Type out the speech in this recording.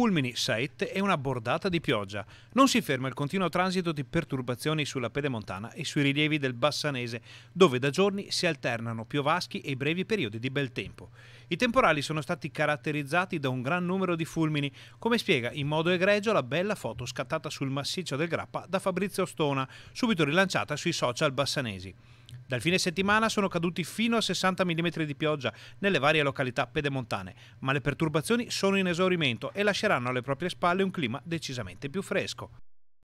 fulmini saette e una bordata di pioggia. Non si ferma il continuo transito di perturbazioni sulla pedemontana e sui rilievi del Bassanese, dove da giorni si alternano piovaschi e brevi periodi di bel tempo. I temporali sono stati caratterizzati da un gran numero di fulmini, come spiega in modo egregio la bella foto scattata sul massiccio del Grappa da Fabrizio Stona, subito rilanciata sui social bassanesi. Dal fine settimana sono caduti fino a 60 mm di pioggia nelle varie località pedemontane, ma le perturbazioni sono in esaurimento e lasceranno alle proprie spalle un clima decisamente più fresco.